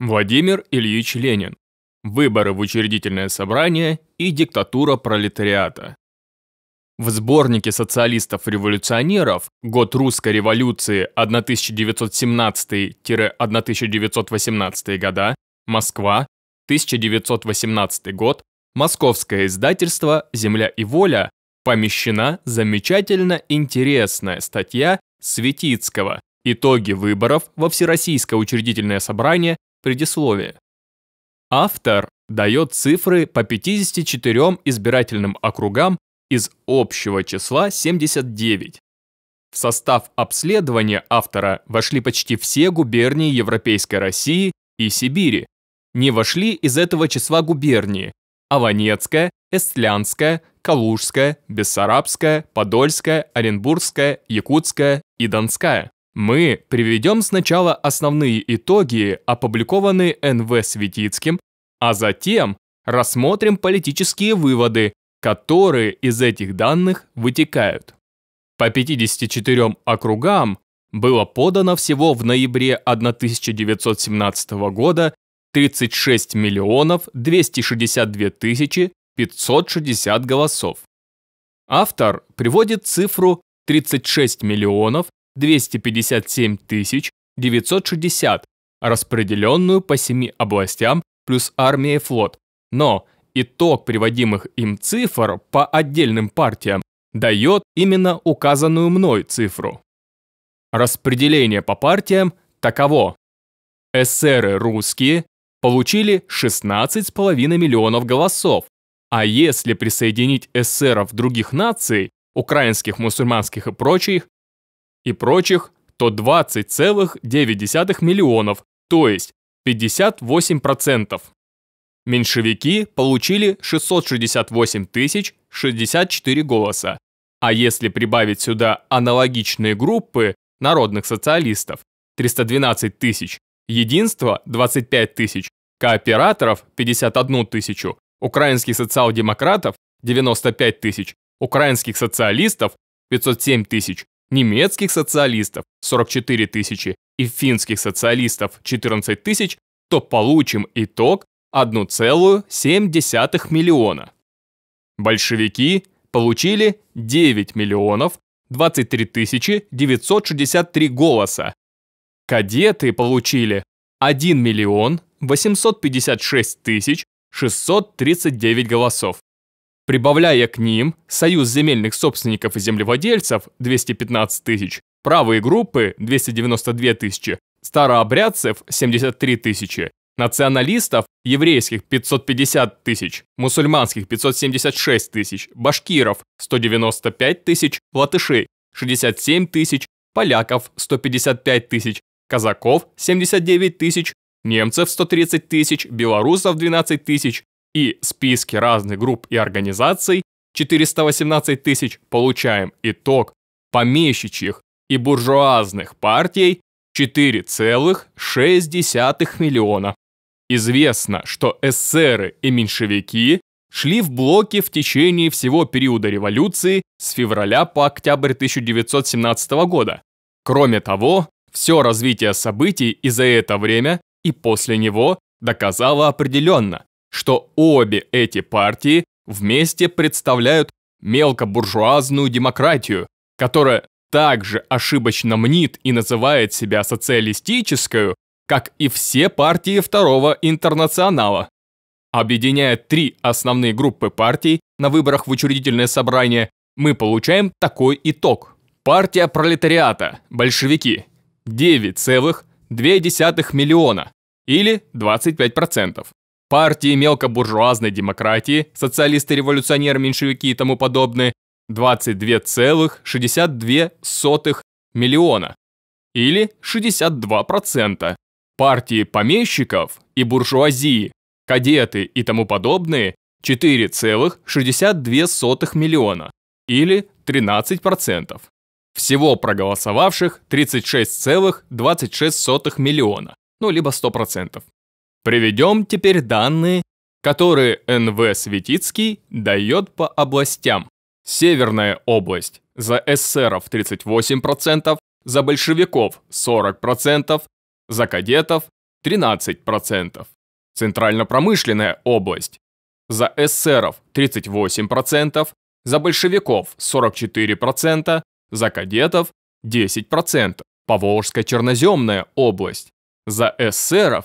Владимир Ильич Ленин. Выборы в учредительное собрание и диктатура пролетариата. В сборнике социалистов-революционеров «Год русской революции 1917-1918 года», Москва, 1918 год, московское издательство «Земля и воля» помещена замечательно интересная статья Светицкого «Итоги выборов во Всероссийское учредительное собрание Предисловие. Автор дает цифры по 54 избирательным округам из общего числа 79. В состав обследования автора вошли почти все губернии Европейской России и Сибири. Не вошли из этого числа губернии – Аванецкая, Эстлянская, Калужская, Бессарабская, Подольская, Оренбургская, Якутская и Донская. Мы приведем сначала основные итоги, опубликованные НВ Светицким, а затем рассмотрим политические выводы, которые из этих данных вытекают. По 54 округам было подано всего в ноябре 1917 года 36 миллионов 262 тысячи 560 голосов. Автор приводит цифру 36 миллионов 257 960, распределенную по семи областям плюс армия и флот. Но итог приводимых им цифр по отдельным партиям дает именно указанную мной цифру. Распределение по партиям таково. Эсеры русские получили 16,5 миллионов голосов, а если присоединить эсеров других наций, украинских, мусульманских и прочих, и прочих, то 20,9 миллионов, то есть 58%. Меньшевики получили 668 тысяч 64 голоса. А если прибавить сюда аналогичные группы народных социалистов 312 тысяч, единство 25 тысяч, кооператоров 51 тысячу, украинских социал-демократов 95 тысяч, украинских социалистов 507 тысяч, немецких социалистов 44 тысячи и финских социалистов 14 тысяч, то получим итог 1,7 миллиона. Большевики получили 9 миллионов 23 тысячи 963 голоса. Кадеты получили 1 миллион 856 тысяч 639 голосов. Прибавляя к ним Союз земельных собственников и землевладельцев 215 тысяч, правые группы 292 тысячи, старообрядцев 73 тысячи, националистов еврейских 550 тысяч, мусульманских 576 тысяч, башкиров 195 тысяч, латышей 67 тысяч, поляков 155 тысяч, казаков 79 тысяч, немцев 130 тысяч, белорусов 12 тысяч, и списки разных групп и организаций, 418 тысяч, получаем итог помещичьих и буржуазных партий 4,6 миллиона. Известно, что эсеры и меньшевики шли в блоке в течение всего периода революции с февраля по октябрь 1917 года. Кроме того, все развитие событий и за это время, и после него доказало определенно, что обе эти партии вместе представляют мелкобуржуазную демократию, которая также ошибочно мнит и называет себя социалистическую, как и все партии Второго интернационала. Объединяя три основные группы партий на выборах в учредительное собрание, мы получаем такой итог. Партия пролетариата, большевики, 9,2 миллиона или 25% партии мелкобуржуазной демократии, социалисты-революционеры, меньшевики и тому подобное, 22,62 миллиона или 62%, партии помещиков и буржуазии, кадеты и тому подобные 4,62 миллиона или 13%. Всего проголосовавших 36,26 миллиона, ну либо 100%. Приведем теперь данные, которые НВ Светицкий дает по областям. Северная область за эсеров 38%, за большевиков 40%, за кадетов 13%. Центрально-промышленная область за эсеров 38%, за большевиков 44%, за кадетов 10%. Поволжско-черноземная область за эсеров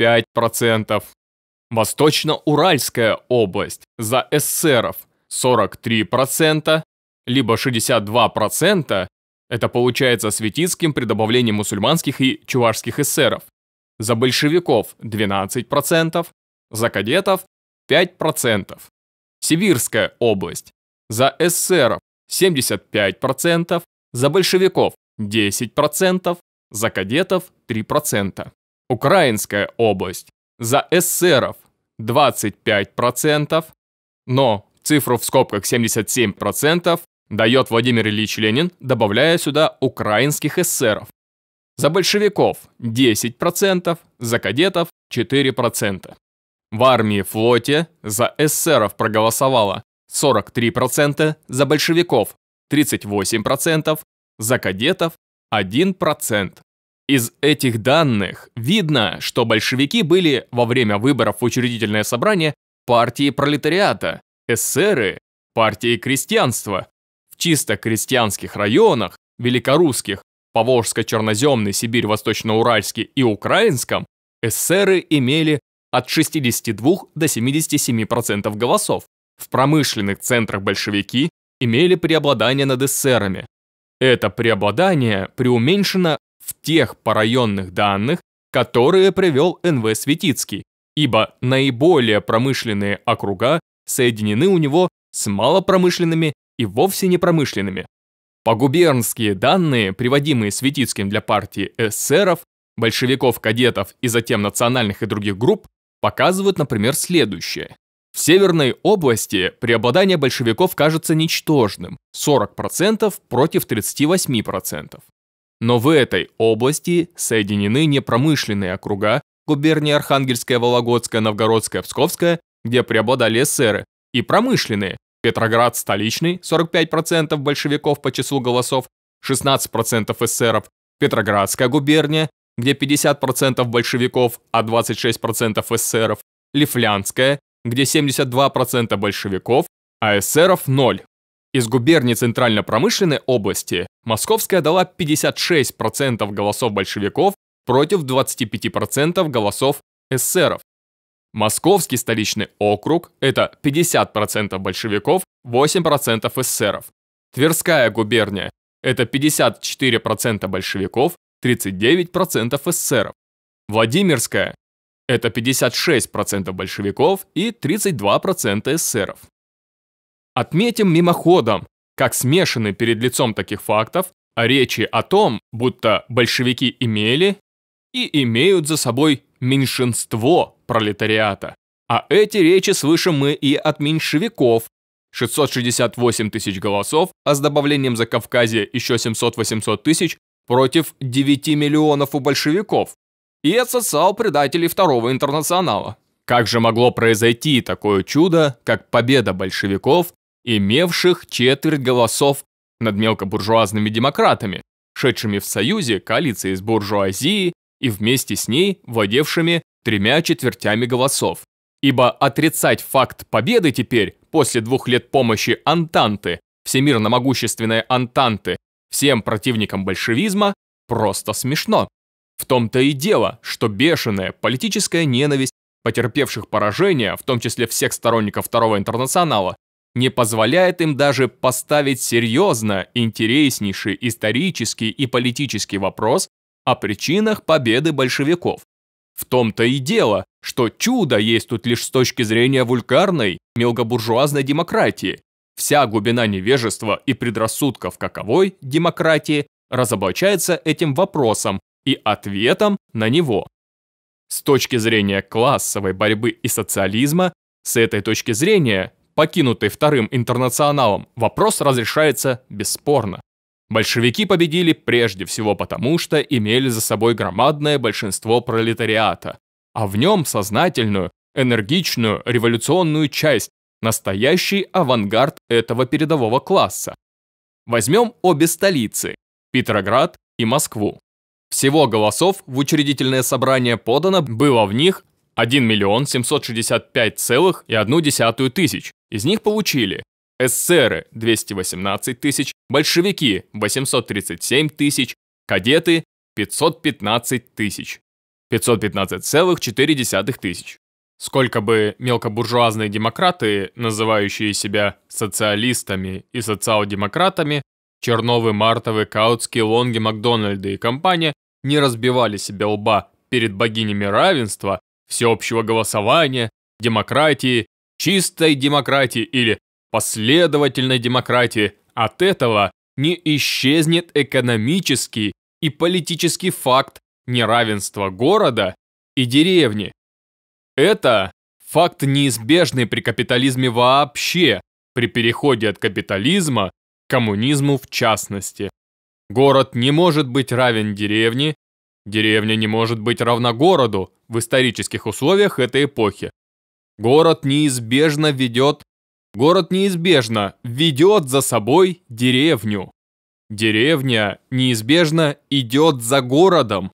5%. Восточно-Уральская область за эсеров 43%, либо 62%, это получается светицким при добавлении мусульманских и чувашских эсеров, за большевиков 12%, за кадетов 5%. Сибирская область за эсеров 75%, за большевиков 10%, за кадетов 3%. Украинская область. За эсеров 25%, но цифру в скобках 77% дает Владимир Ильич Ленин, добавляя сюда украинских эсеров. За большевиков 10%, за кадетов 4%. В армии флоте за эсеров проголосовало 43%, за большевиков 38%, за кадетов 1%. Из этих данных видно, что большевики были во время выборов в учредительное собрание партии пролетариата, эсеры, партии крестьянства. В чисто крестьянских районах, великорусских, поволжско черноземной сибирь Сибирь-Восточно-Уральский и Украинском, эсеры имели от 62 до 77% голосов. В промышленных центрах большевики имели преобладание над эсерами. Это преобладание преуменьшено в тех порайонных данных, которые привел НВ Светицкий, ибо наиболее промышленные округа соединены у него с малопромышленными и вовсе непромышленными. Погубернские данные, приводимые Светицким для партии эсеров, большевиков, кадетов и затем национальных и других групп, показывают, например, следующее. В Северной области преобладание большевиков кажется ничтожным – 40% против 38%. Но в этой области соединены непромышленные округа губернии Архангельская, Вологодская, Новгородская, Псковская, где преобладали эсеры, и промышленные Петроград столичный, 45% большевиков по числу голосов, 16% эсеров, Петроградская губерния, где 50% большевиков, а 26% эсеров, Лифлянская, где 72% большевиков, а эсеров 0. Из губерний Центрально-промышленной области Московская дала 56% голосов большевиков против 25% голосов эсеров. Московский столичный округ – это 50% большевиков, 8% эсеров. Тверская губерния – это 54% большевиков, 39% эсеров. Владимирская – это 56% большевиков и 32% эсеров. Отметим мимоходом, как смешаны перед лицом таких фактов а речи о том, будто большевики имели и имеют за собой меньшинство пролетариата. А эти речи слышим мы и от меньшевиков. 668 тысяч голосов, а с добавлением за Кавказе еще 700-800 тысяч против 9 миллионов у большевиков. И от социал-предателей Второго интернационала. Как же могло произойти такое чудо, как победа большевиков имевших четверть голосов над мелкобуржуазными демократами, шедшими в союзе коалиции с буржуазией и вместе с ней владевшими тремя четвертями голосов. Ибо отрицать факт победы теперь, после двух лет помощи Антанты, всемирно могущественной Антанты, всем противникам большевизма, просто смешно. В том-то и дело, что бешеная политическая ненависть потерпевших поражения, в том числе всех сторонников Второго интернационала, не позволяет им даже поставить серьезно интереснейший исторический и политический вопрос о причинах победы большевиков. В том-то и дело, что чудо есть тут лишь с точки зрения вульгарной, мелкобуржуазной демократии. Вся глубина невежества и предрассудков каковой демократии разоблачается этим вопросом и ответом на него. С точки зрения классовой борьбы и социализма, с этой точки зрения покинутый вторым интернационалом, вопрос разрешается бесспорно. Большевики победили прежде всего потому, что имели за собой громадное большинство пролетариата, а в нем сознательную, энергичную, революционную часть, настоящий авангард этого передового класса. Возьмем обе столицы – Петроград и Москву. Всего голосов в учредительное собрание подано было в них 1 миллион целых и одну десятую тысяч. Из них получили эсеры 218 тысяч, большевики 837 тысяч, кадеты 515 тысяч. 515,4 тысяч. Сколько бы мелкобуржуазные демократы, называющие себя социалистами и социал-демократами, Черновы, Мартовы, Каутские, Лонги, Макдональды и компания не разбивали себе лба перед богинями равенства, всеобщего голосования, демократии, чистой демократии или последовательной демократии, от этого не исчезнет экономический и политический факт неравенства города и деревни. Это факт неизбежный при капитализме вообще, при переходе от капитализма к коммунизму в частности. Город не может быть равен деревне Деревня не может быть равна городу в исторических условиях этой эпохи. Город неизбежно ведет... Город неизбежно ведет за собой деревню. Деревня неизбежно идет за городом.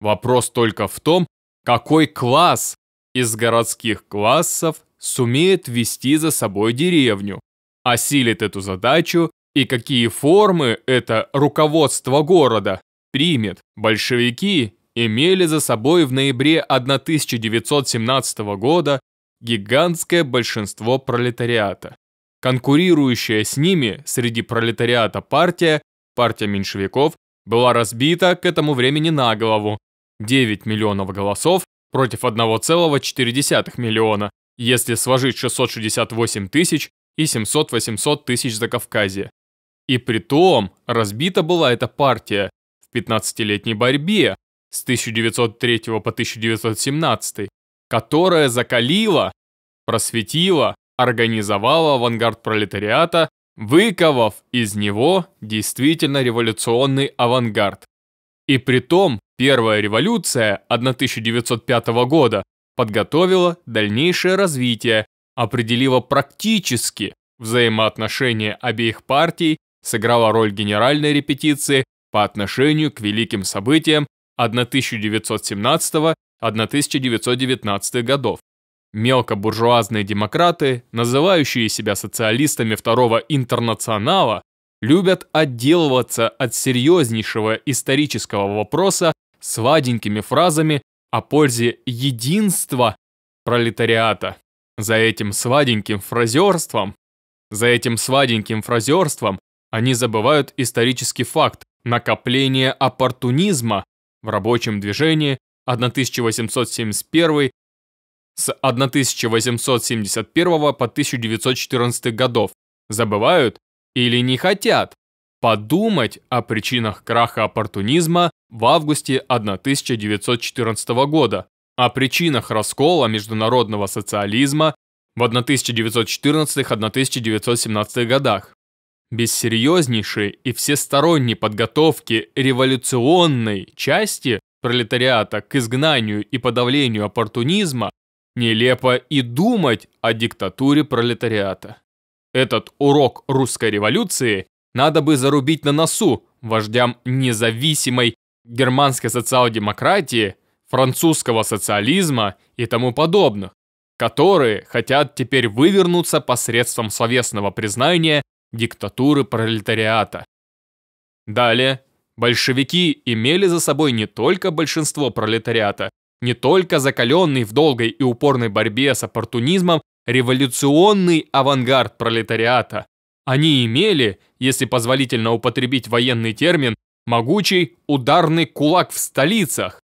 Вопрос только в том, какой класс из городских классов сумеет вести за собой деревню, осилит эту задачу и какие формы это руководство города примет. Большевики имели за собой в ноябре 1917 года гигантское большинство пролетариата. Конкурирующая с ними среди пролетариата партия, партия меньшевиков, была разбита к этому времени на голову. 9 миллионов голосов против 1,4 миллиона, если сложить 668 тысяч и 700-800 тысяч за Кавказе. И при том разбита была эта партия в 15-летней борьбе с 1903 по 1917, которая закалила, просветила, организовала авангард пролетариата, выковав из него действительно революционный авангард. И при том первая революция 1905 года подготовила дальнейшее развитие, определила практически взаимоотношения обеих партий, сыграла роль генеральной репетиции по отношению к великим событиям 1917-1919 годов. Мелкобуржуазные демократы, называющие себя социалистами второго интернационала, любят отделываться от серьезнейшего исторического вопроса сладенькими фразами о пользе единства пролетариата. За этим сладеньким фразерством, за этим сладеньким фразерством они забывают исторический факт, Накопление оппортунизма в рабочем движении 1871 с 1871 по 1914 годов забывают или не хотят подумать о причинах краха оппортунизма в августе 1914 года, о причинах раскола международного социализма в 1914-1917 годах. Без серьезнейшей и всесторонней подготовки революционной части пролетариата к изгнанию и подавлению оппортунизма нелепо и думать о диктатуре пролетариата. Этот урок русской революции надо бы зарубить на носу вождям независимой германской социал-демократии, французского социализма и тому подобных, которые хотят теперь вывернуться посредством словесного признания диктатуры пролетариата. Далее, большевики имели за собой не только большинство пролетариата, не только закаленный в долгой и упорной борьбе с оппортунизмом революционный авангард пролетариата. Они имели, если позволительно употребить военный термин, могучий ударный кулак в столицах.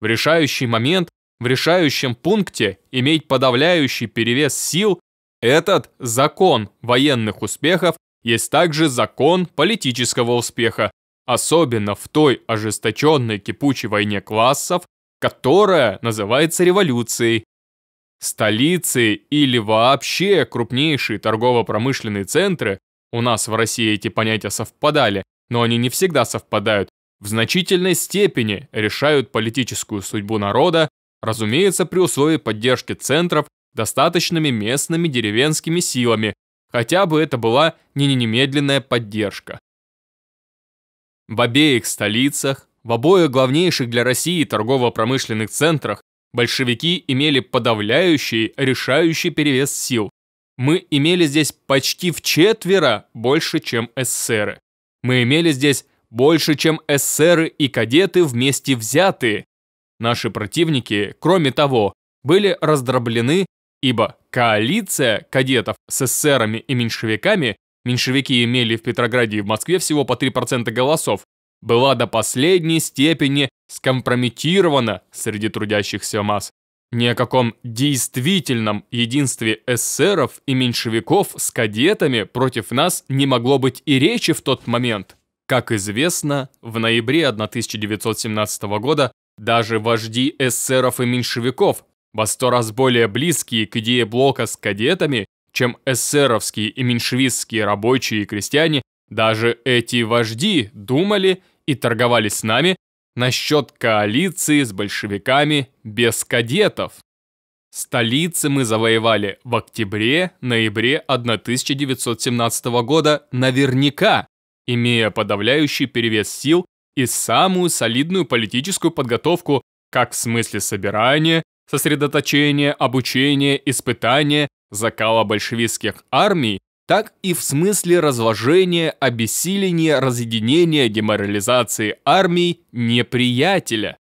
В решающий момент, в решающем пункте иметь подавляющий перевес сил этот закон военных успехов есть также закон политического успеха, особенно в той ожесточенной кипучей войне классов, которая называется революцией. Столицы или вообще крупнейшие торгово-промышленные центры, у нас в России эти понятия совпадали, но они не всегда совпадают, в значительной степени решают политическую судьбу народа, разумеется, при условии поддержки центров достаточными местными деревенскими силами, хотя бы это была не немедленная поддержка. В обеих столицах, в обоих главнейших для России торгово-промышленных центрах большевики имели подавляющий, решающий перевес сил. Мы имели здесь почти в четверо больше, чем эсеры. Мы имели здесь больше, чем эсеры и кадеты вместе взятые. Наши противники, кроме того, были раздроблены ибо коалиция кадетов с эсерами и меньшевиками, меньшевики имели в Петрограде и в Москве всего по 3% голосов, была до последней степени скомпрометирована среди трудящихся масс. Ни о каком действительном единстве эсеров и меньшевиков с кадетами против нас не могло быть и речи в тот момент. Как известно, в ноябре 1917 года даже вожди эсеров и меньшевиков во сто раз более близкие к идее блока с кадетами, чем эсеровские и меньшевистские рабочие и крестьяне, даже эти вожди думали и торговали с нами насчет коалиции с большевиками без кадетов. Столицы мы завоевали в октябре-ноябре 1917 года наверняка, имея подавляющий перевес сил и самую солидную политическую подготовку как в смысле собирания, сосредоточение, обучение, испытание, закала большевистских армий, так и в смысле разложения, обессиления, разъединения, деморализации армий неприятеля.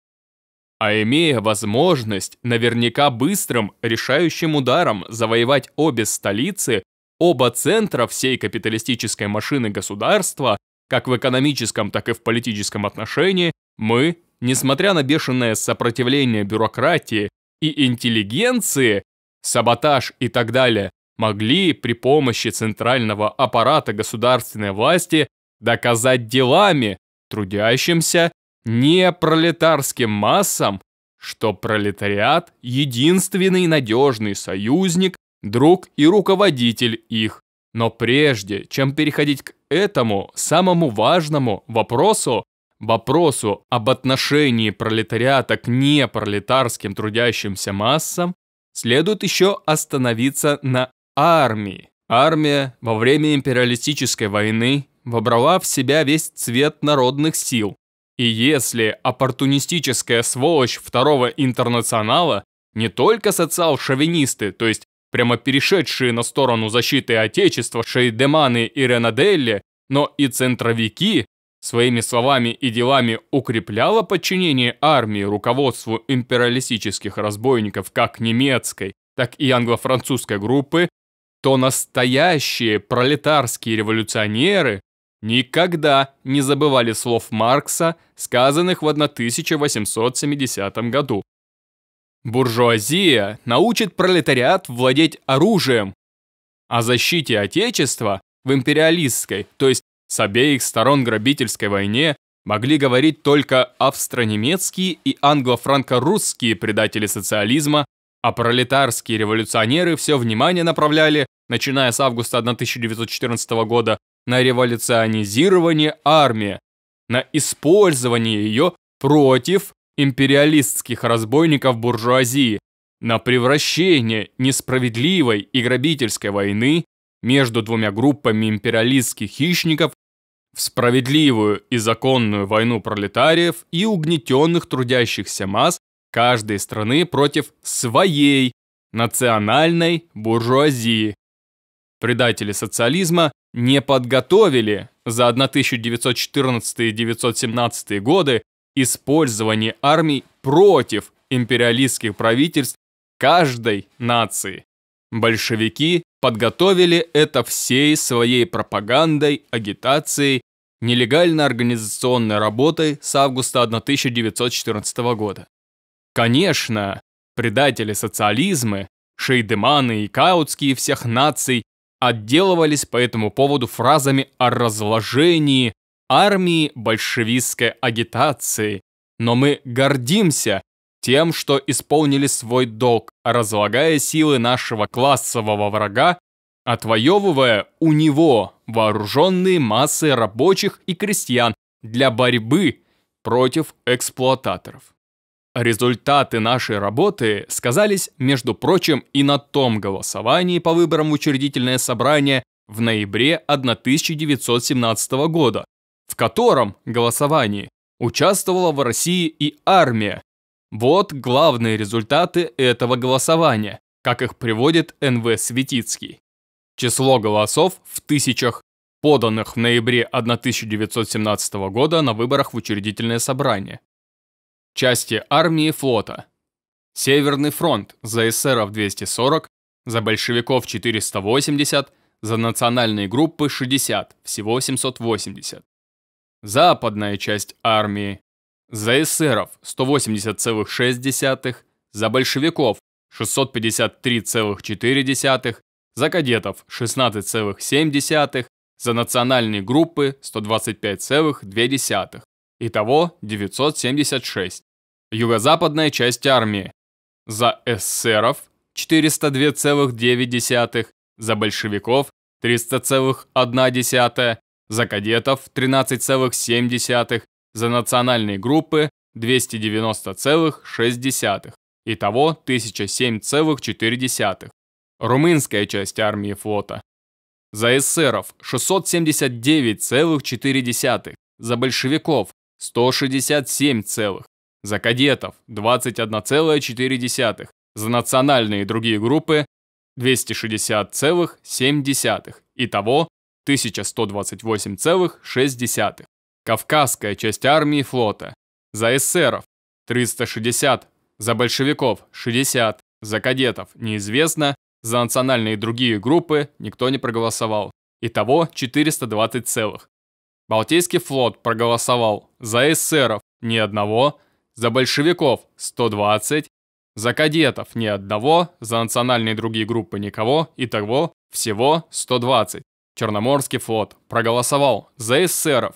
А имея возможность наверняка быстрым, решающим ударом завоевать обе столицы, оба центра всей капиталистической машины государства, как в экономическом, так и в политическом отношении, мы, несмотря на бешеное сопротивление бюрократии, и интеллигенции, саботаж и так далее, могли при помощи центрального аппарата государственной власти доказать делами, трудящимся не пролетарским массам, что пролетариат – единственный надежный союзник, друг и руководитель их. Но прежде, чем переходить к этому самому важному вопросу, вопросу об отношении пролетариата к непролетарским трудящимся массам следует еще остановиться на армии. Армия во время империалистической войны вобрала в себя весь цвет народных сил. И если оппортунистическая сволочь второго интернационала не только социал-шовинисты, то есть прямо перешедшие на сторону защиты Отечества Шейдеманы и Ренаделли, но и центровики, Своими словами и делами укрепляла подчинение армии руководству империалистических разбойников как немецкой, так и англо-французской группы, то настоящие пролетарские революционеры никогда не забывали слов Маркса, сказанных в 1870 году. Буржуазия научит пролетариат владеть оружием. а защите Отечества в империалистской, то есть с обеих сторон грабительской войне могли говорить только австро-немецкие и англо-франко-русские предатели социализма, а пролетарские революционеры все внимание направляли, начиная с августа 1914 года, на революционизирование армии, на использование ее против империалистских разбойников буржуазии, на превращение несправедливой и грабительской войны между двумя группами империалистских хищников в справедливую и законную войну пролетариев и угнетенных трудящихся масс каждой страны против своей национальной буржуазии. Предатели социализма не подготовили за 1914-1917 годы использование армий против империалистских правительств каждой нации. Большевики подготовили это всей своей пропагандой, агитацией, нелегально-организационной работой с августа 1914 года. Конечно, предатели социализмы, шейдеманы и каутские всех наций отделывались по этому поводу фразами о разложении армии большевистской агитации, но мы гордимся, тем, что исполнили свой долг, а разлагая силы нашего классового врага, отвоевывая у него вооруженные массы рабочих и крестьян для борьбы против эксплуататоров. Результаты нашей работы сказались, между прочим, и на том голосовании по выборам в учредительное собрание в ноябре 1917 года, в котором голосовании участвовала в России и армия, вот главные результаты этого голосования, как их приводит НВ Светицкий. Число голосов в тысячах, поданных в ноябре 1917 года на выборах в учредительное собрание. Части армии и флота. Северный фронт за эсеров 240, за большевиков 480, за национальные группы 60, всего 780. Западная часть армии за эсеров 180,6, за большевиков 653,4, за кадетов 16,7, за национальные группы 125,2. Итого 976. Юго-западная часть армии. За эсеров 402,9, за большевиков 300,1, за кадетов 13,7, за национальные группы 290,6, итого 1007,4. Румынская часть армии флота. За эсеров 679,4, за большевиков 167 целых, за кадетов 21,4, за национальные и другие группы 260,7, итого 1128,6. Кавказская часть армии и флота. За эсеров 360, за большевиков 60, за кадетов неизвестно, за национальные и другие группы никто не проголосовал. Итого 420 целых. Балтийский флот проголосовал за эсеров ни одного, за большевиков 120, за кадетов ни одного, за национальные и другие группы никого, итого всего 120. Черноморский флот проголосовал за эсеров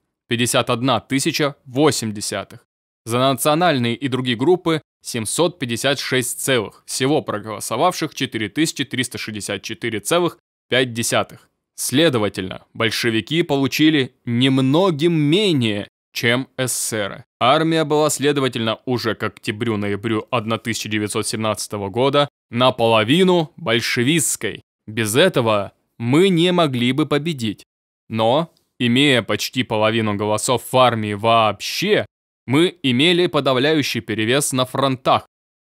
51 тысяча 0,8. За национальные и другие группы 756 целых, всего проголосовавших 4364,5. Следовательно, большевики получили немногим менее, чем эсеры. Армия была, следовательно, уже к октябрю-ноябрю 1917 года наполовину большевистской. Без этого мы не могли бы победить. Но Имея почти половину голосов в армии вообще, мы имели подавляющий перевес на фронтах,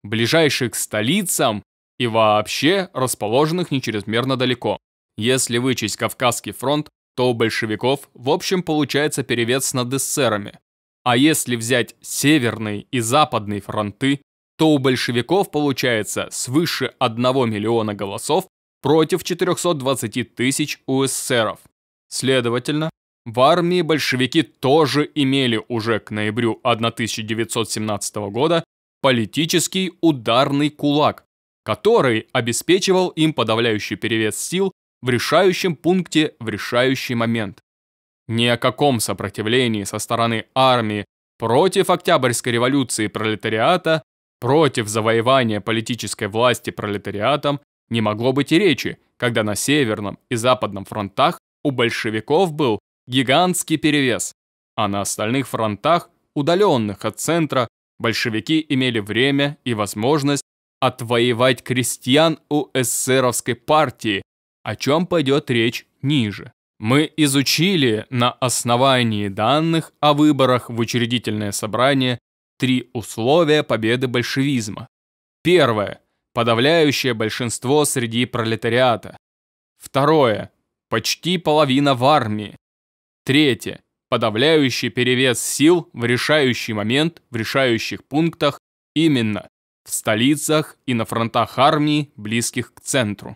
ближайших к столицам и вообще расположенных не чрезмерно далеко. Если вычесть Кавказский фронт, то у большевиков в общем получается перевес над эсерами. А если взять северный и западный фронты, то у большевиков получается свыше 1 миллиона голосов против 420 тысяч у эсеров. Следовательно, в армии большевики тоже имели уже к ноябрю 1917 года политический ударный кулак, который обеспечивал им подавляющий перевес сил в решающем пункте в решающий момент. Ни о каком сопротивлении со стороны армии против Октябрьской революции пролетариата, против завоевания политической власти пролетариатом не могло быть и речи, когда на Северном и Западном фронтах у большевиков был гигантский перевес, а на остальных фронтах, удаленных от центра, большевики имели время и возможность отвоевать крестьян у эсеровской партии, о чем пойдет речь ниже. Мы изучили на основании данных о выборах в учредительное собрание три условия победы большевизма. Первое. Подавляющее большинство среди пролетариата. Второе почти половина в армии. Третье. Подавляющий перевес сил в решающий момент в решающих пунктах именно в столицах и на фронтах армии, близких к центру.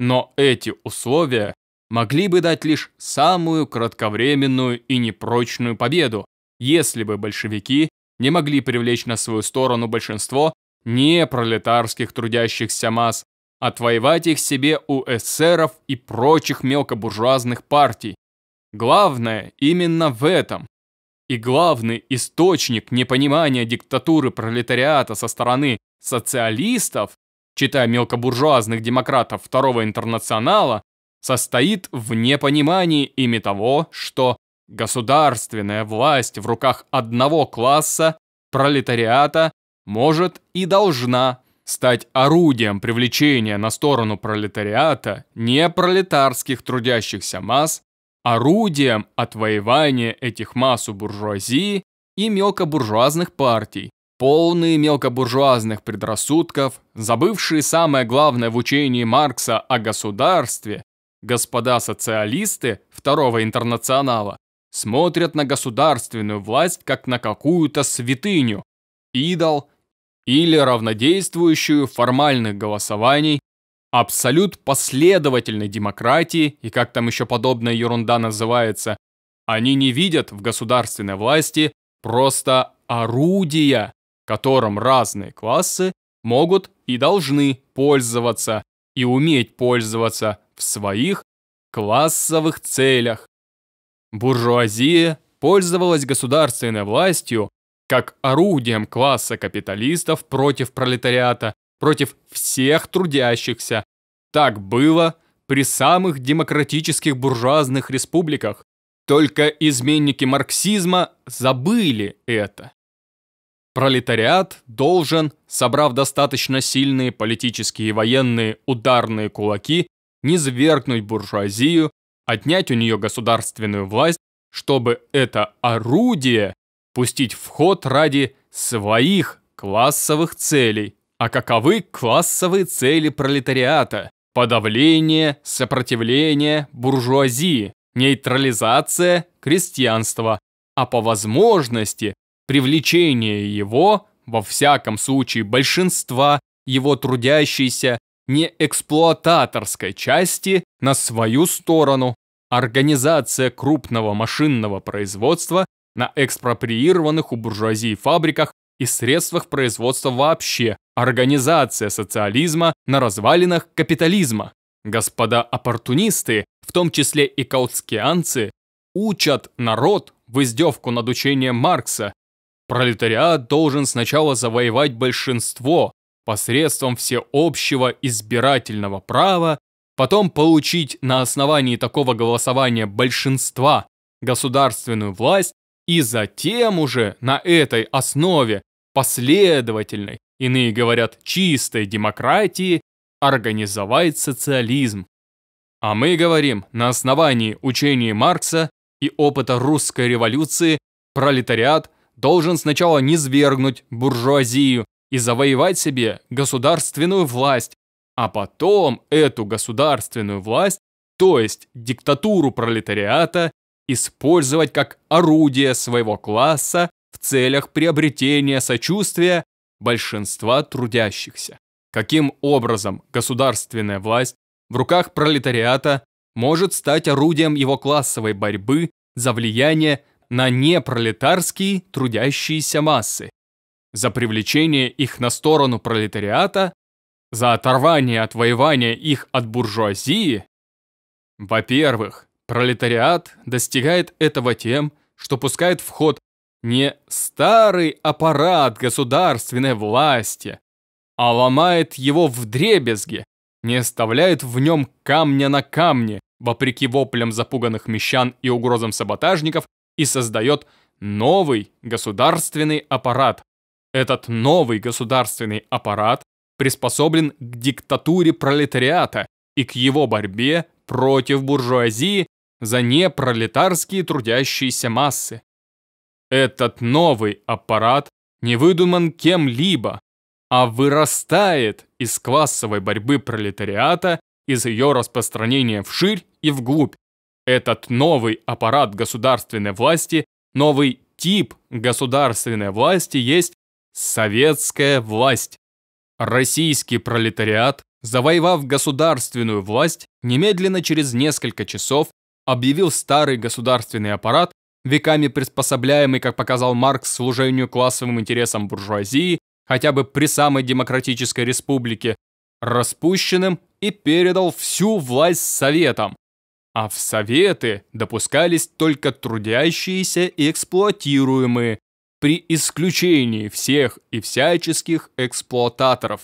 Но эти условия могли бы дать лишь самую кратковременную и непрочную победу, если бы большевики не могли привлечь на свою сторону большинство не пролетарских трудящихся масс, отвоевать их себе у эсеров и прочих мелкобуржуазных партий. Главное именно в этом. И главный источник непонимания диктатуры пролетариата со стороны социалистов, читая мелкобуржуазных демократов Второго интернационала, состоит в непонимании ими того, что государственная власть в руках одного класса, пролетариата, может и должна стать орудием привлечения на сторону пролетариата не пролетарских трудящихся масс, орудием отвоевания этих масс у буржуазии и мелкобуржуазных партий, полные мелкобуржуазных предрассудков, забывшие самое главное в учении Маркса о государстве, господа социалисты Второго интернационала смотрят на государственную власть как на какую-то святыню, идол – или равнодействующую формальных голосований, абсолют последовательной демократии и как там еще подобная ерунда называется, они не видят в государственной власти просто орудия, которым разные классы могут и должны пользоваться и уметь пользоваться в своих классовых целях. Буржуазия пользовалась государственной властью как орудием класса капиталистов против пролетариата, против всех трудящихся. Так было при самых демократических буржуазных республиках. Только изменники марксизма забыли это. Пролетариат должен, собрав достаточно сильные политические и военные ударные кулаки, низвергнуть буржуазию, отнять у нее государственную власть, чтобы это орудие пустить в ход ради своих классовых целей. А каковы классовые цели пролетариата? Подавление, сопротивление буржуазии, нейтрализация крестьянства, а по возможности привлечение его, во всяком случае большинства его трудящейся, не эксплуататорской части на свою сторону. Организация крупного машинного производства на экспроприированных у буржуазии фабриках и средствах производства вообще, организация социализма на развалинах капитализма. Господа оппортунисты, в том числе и каутскианцы, учат народ в издевку над учением Маркса. Пролетариат должен сначала завоевать большинство посредством всеобщего избирательного права, потом получить на основании такого голосования большинства государственную власть и затем уже на этой основе последовательной, иные говорят чистой демократии, организовать социализм. А мы говорим на основании учения Маркса и опыта русской революции пролетариат должен сначала низвергнуть буржуазию и завоевать себе государственную власть, а потом эту государственную власть, то есть диктатуру пролетариата, использовать как орудие своего класса в целях приобретения сочувствия большинства трудящихся. Каким образом государственная власть в руках пролетариата может стать орудием его классовой борьбы за влияние на непролетарские трудящиеся массы, за привлечение их на сторону пролетариата, за оторвание от воевания их от буржуазии? Во-первых, Пролетариат достигает этого тем, что пускает в ход не старый аппарат государственной власти, а ломает его в дребезги, не оставляет в нем камня на камне, вопреки воплям запуганных мещан и угрозам саботажников, и создает новый государственный аппарат. Этот новый государственный аппарат приспособлен к диктатуре пролетариата и к его борьбе против буржуазии за непролетарские трудящиеся массы. Этот новый аппарат не выдуман кем-либо, а вырастает из классовой борьбы пролетариата, из ее распространения вширь и вглубь. Этот новый аппарат государственной власти, новый тип государственной власти есть советская власть. Российский пролетариат, завоевав государственную власть, немедленно через несколько часов объявил старый государственный аппарат, веками приспособляемый, как показал Маркс, служению классовым интересам буржуазии, хотя бы при самой демократической республике, распущенным и передал всю власть советам. А в советы допускались только трудящиеся и эксплуатируемые, при исключении всех и всяческих эксплуататоров.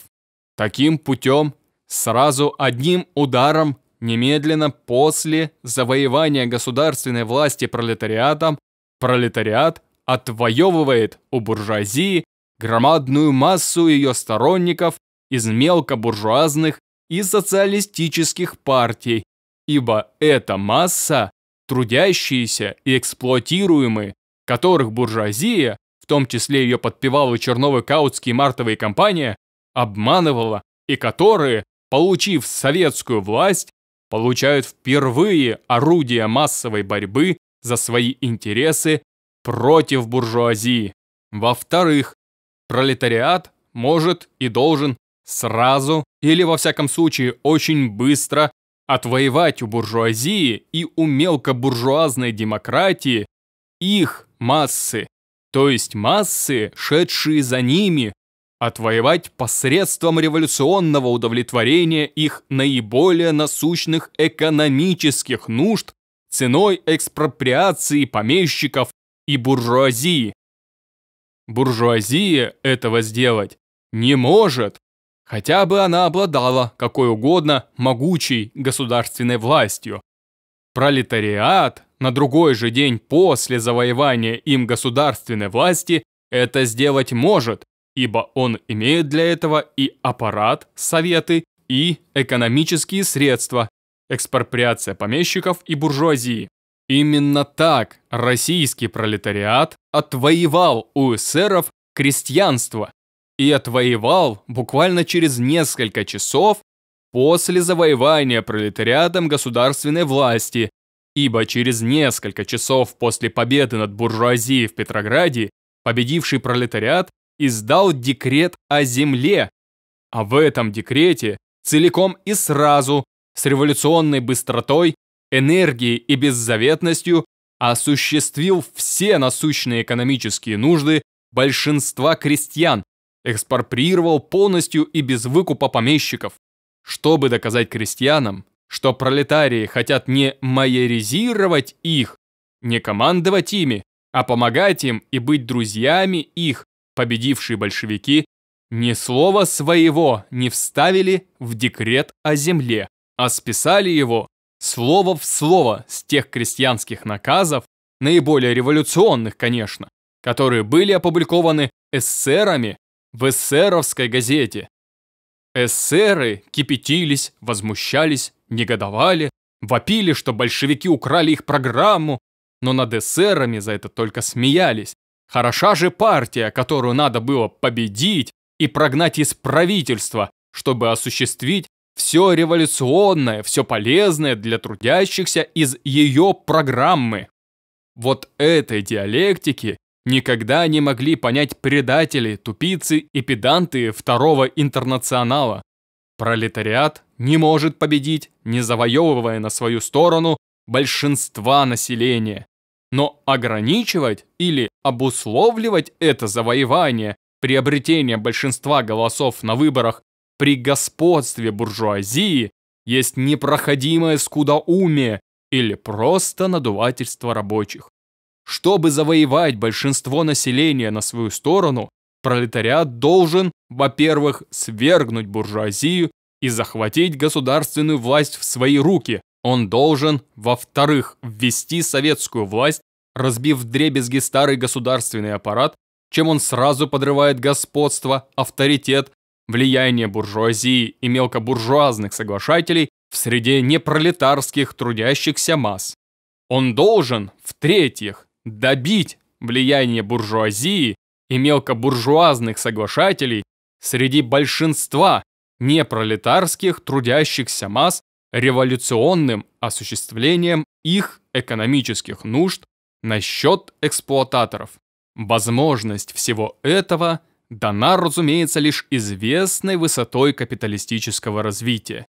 Таким путем, сразу одним ударом Немедленно после завоевания государственной власти пролетариатом, пролетариат отвоевывает у буржуазии громадную массу ее сторонников из мелкобуржуазных и социалистических партий, ибо эта масса – трудящиеся и эксплуатируемые, которых буржуазия, в том числе ее подпевала Черновы, Каутские Мартовые компания, обманывала и которые, получив советскую власть, получают впервые орудия массовой борьбы за свои интересы против буржуазии. Во-вторых, пролетариат может и должен сразу или во всяком случае очень быстро отвоевать у буржуазии и у мелкобуржуазной демократии их массы, то есть массы, шедшие за ними, отвоевать посредством революционного удовлетворения их наиболее насущных экономических нужд ценой экспроприации помещиков и буржуазии. Буржуазия этого сделать не может, хотя бы она обладала какой угодно могучей государственной властью. Пролетариат на другой же день после завоевания им государственной власти это сделать может, ибо он имеет для этого и аппарат, советы, и экономические средства, экспроприация помещиков и буржуазии. Именно так российский пролетариат отвоевал у эсеров крестьянство и отвоевал буквально через несколько часов после завоевания пролетариатом государственной власти, ибо через несколько часов после победы над буржуазией в Петрограде победивший пролетариат издал декрет о земле. А в этом декрете целиком и сразу, с революционной быстротой, энергией и беззаветностью осуществил все насущные экономические нужды большинства крестьян, экспроприировал полностью и без выкупа помещиков. Чтобы доказать крестьянам, что пролетарии хотят не майоризировать их, не командовать ими, а помогать им и быть друзьями их, победившие большевики, ни слова своего не вставили в декрет о земле, а списали его слово в слово с тех крестьянских наказов, наиболее революционных, конечно, которые были опубликованы эсерами в эсеровской газете. Эсеры кипятились, возмущались, негодовали, вопили, что большевики украли их программу, но над эсерами за это только смеялись, Хороша же партия, которую надо было победить и прогнать из правительства, чтобы осуществить все революционное, все полезное для трудящихся из ее программы. Вот этой диалектики никогда не могли понять предатели, тупицы и педанты второго интернационала. Пролетариат не может победить, не завоевывая на свою сторону большинства населения. Но ограничивать или Обусловливать это завоевание, приобретение большинства голосов на выборах при господстве буржуазии есть непроходимое скудоумие или просто надувательство рабочих. Чтобы завоевать большинство населения на свою сторону, пролетариат должен, во-первых, свергнуть буржуазию и захватить государственную власть в свои руки. Он должен, во-вторых, ввести советскую власть разбив дребезги старый государственный аппарат, чем он сразу подрывает господство, авторитет, влияние буржуазии и мелкобуржуазных соглашателей в среде непролетарских трудящихся масс. Он должен, в-третьих, добить влияние буржуазии и мелкобуржуазных соглашателей среди большинства непролетарских трудящихся масс революционным осуществлением их экономических нужд насчет эксплуататоров. Возможность всего этого дана, разумеется, лишь известной высотой капиталистического развития.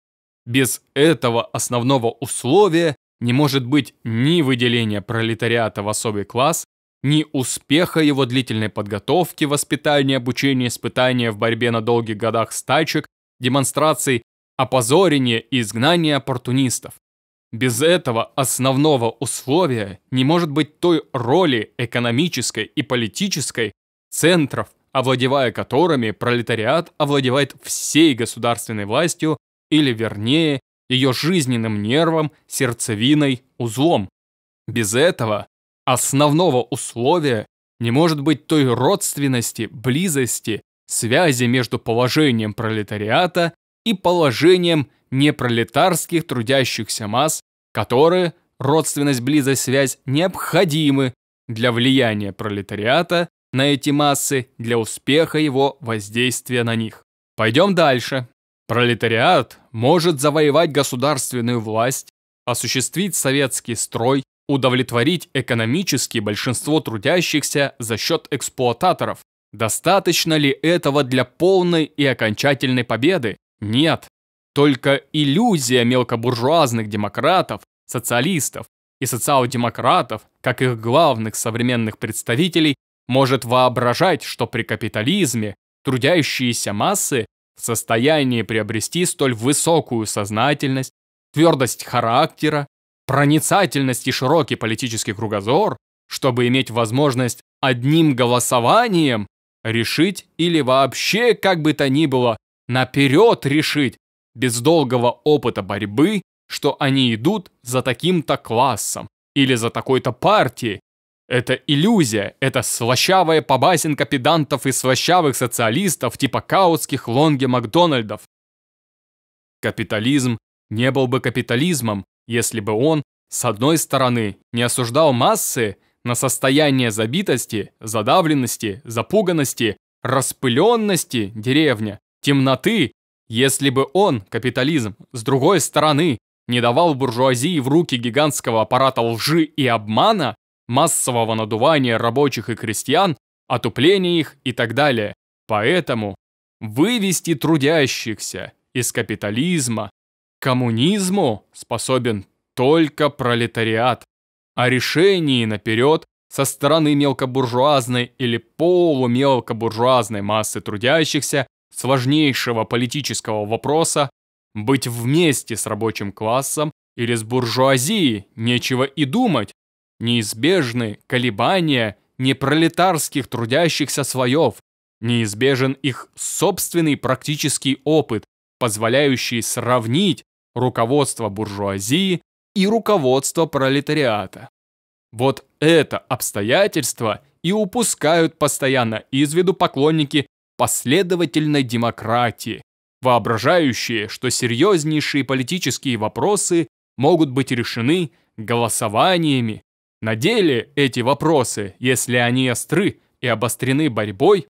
Без этого основного условия не может быть ни выделения пролетариата в особый класс, ни успеха его длительной подготовки, воспитания, обучения, испытания в борьбе на долгих годах стачек, демонстраций, опозорения и изгнания оппортунистов. Без этого основного условия не может быть той роли экономической и политической центров, овладевая которыми пролетариат овладевает всей государственной властью, или вернее, ее жизненным нервом, сердцевиной, узлом. Без этого основного условия не может быть той родственности, близости, связи между положением пролетариата и положением непролетарских трудящихся масс, которые, родственность, близость, связь необходимы для влияния пролетариата на эти массы для успеха его воздействия на них. Пойдем дальше. Пролетариат может завоевать государственную власть, осуществить советский строй, удовлетворить экономически большинство трудящихся за счет эксплуататоров. Достаточно ли этого для полной и окончательной победы? Нет, только иллюзия мелкобуржуазных демократов, социалистов и социал-демократов, как их главных современных представителей, может воображать, что при капитализме трудящиеся массы в состоянии приобрести столь высокую сознательность, твердость характера, проницательность и широкий политический кругозор, чтобы иметь возможность одним голосованием решить или вообще как бы то ни было наперед решить без долгого опыта борьбы, что они идут за таким-то классом или за такой-то партией. Это иллюзия, это слащавая побасенка педантов и слащавых социалистов типа Каутских, Лонги, Макдональдов. Капитализм не был бы капитализмом, если бы он, с одной стороны, не осуждал массы на состояние забитости, задавленности, запуганности, распыленности деревня, темноты, если бы он, капитализм, с другой стороны, не давал буржуазии в руки гигантского аппарата лжи и обмана, массового надувания рабочих и крестьян, отупления их и так далее. Поэтому вывести трудящихся из капитализма к коммунизму способен только пролетариат. О а решении наперед со стороны мелкобуржуазной или полумелкобуржуазной массы трудящихся сложнейшего политического вопроса быть вместе с рабочим классом или с буржуазией, нечего и думать, неизбежны колебания непролетарских трудящихся слоев, неизбежен их собственный практический опыт, позволяющий сравнить руководство буржуазии и руководство пролетариата. Вот это обстоятельство и упускают постоянно из виду поклонники последовательной демократии, воображающие, что серьезнейшие политические вопросы могут быть решены голосованиями. На деле эти вопросы, если они остры и обострены борьбой,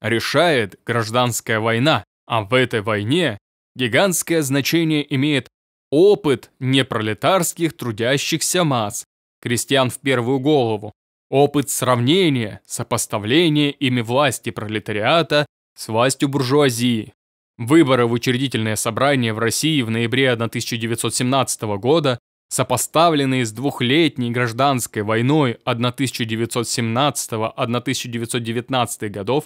решает гражданская война, а в этой войне гигантское значение имеет опыт непролетарских трудящихся масс, крестьян в первую голову, Опыт сравнения, сопоставления ими власти пролетариата с властью буржуазии. Выборы в учредительное собрание в России в ноябре 1917 года сопоставленные с двухлетней гражданской войной 1917-1919 годов,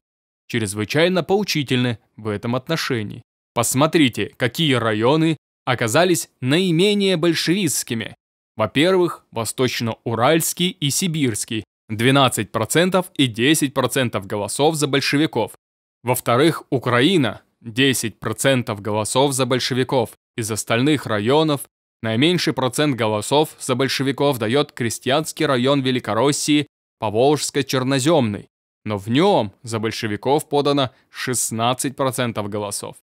чрезвычайно поучительны в этом отношении. Посмотрите, какие районы оказались наименее большевистскими. Во-первых, Восточно-Уральский и Сибирский, 12% и 10% голосов за большевиков. Во-вторых, Украина 10% голосов за большевиков. Из остальных районов наименьший процент голосов за большевиков дает крестьянский район Великороссии Поволжско-Черноземный, но в нем за большевиков подано 16% голосов.